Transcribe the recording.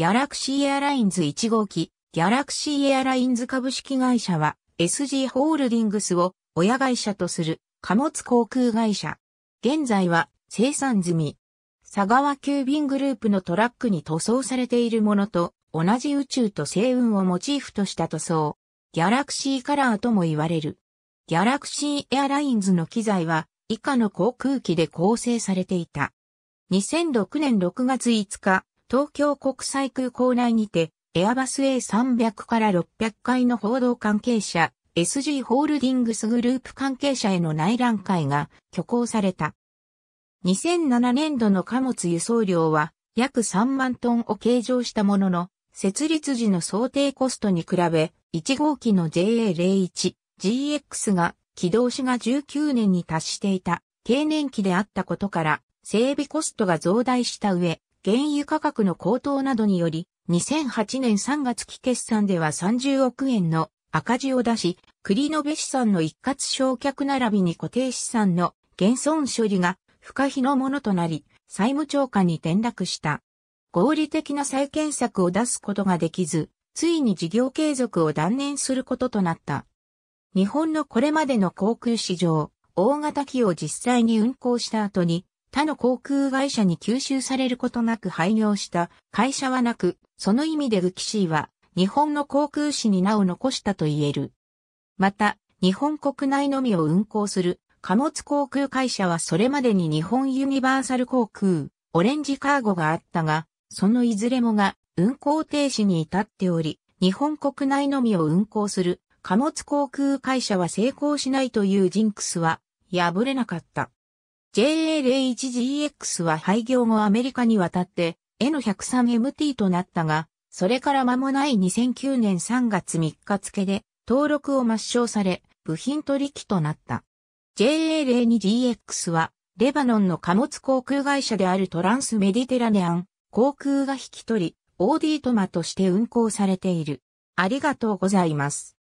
ギャラクシーエアラインズ1号機、ギャラクシーエアラインズ株式会社は SG ホールディングスを親会社とする貨物航空会社。現在は生産済み。佐川急便グループのトラックに塗装されているものと同じ宇宙と星雲をモチーフとした塗装。ギャラクシーカラーとも言われる。ギャラクシーエアラインズの機材は以下の航空機で構成されていた。2006年6月5日、東京国際空港内にて、エアバス A300 から600回の報道関係者、SG ホールディングスグループ関係者への内覧会が挙行された。2007年度の貨物輸送量は約3万トンを計上したものの、設立時の想定コストに比べ、1号機の JA01GX が起動しが19年に達していた経年期であったことから、整備コストが増大した上、原油価格の高騰などにより、2008年3月期決算では30億円の赤字を出し、栗延資産の一括焼却並びに固定資産の減損処理が不可避のものとなり、債務超過に転落した。合理的な再建策を出すことができず、ついに事業継続を断念することとなった。日本のこれまでの航空市場、大型機を実際に運航した後に、他の航空会社に吸収されることなく廃業した会社はなく、その意味でグキシーは日本の航空史に名を残したと言える。また、日本国内のみを運航する貨物航空会社はそれまでに日本ユニバーサル航空、オレンジカーゴがあったが、そのいずれもが運航停止に至っており、日本国内のみを運航する貨物航空会社は成功しないというジンクスは破れなかった。JA01GX は廃業後アメリカに渡って N103MT となったが、それから間もない2009年3月3日付で登録を抹消され、部品取引となった。JA02GX は、レバノンの貨物航空会社であるトランスメディテラネアン航空が引き取り、OD トマとして運航されている。ありがとうございます。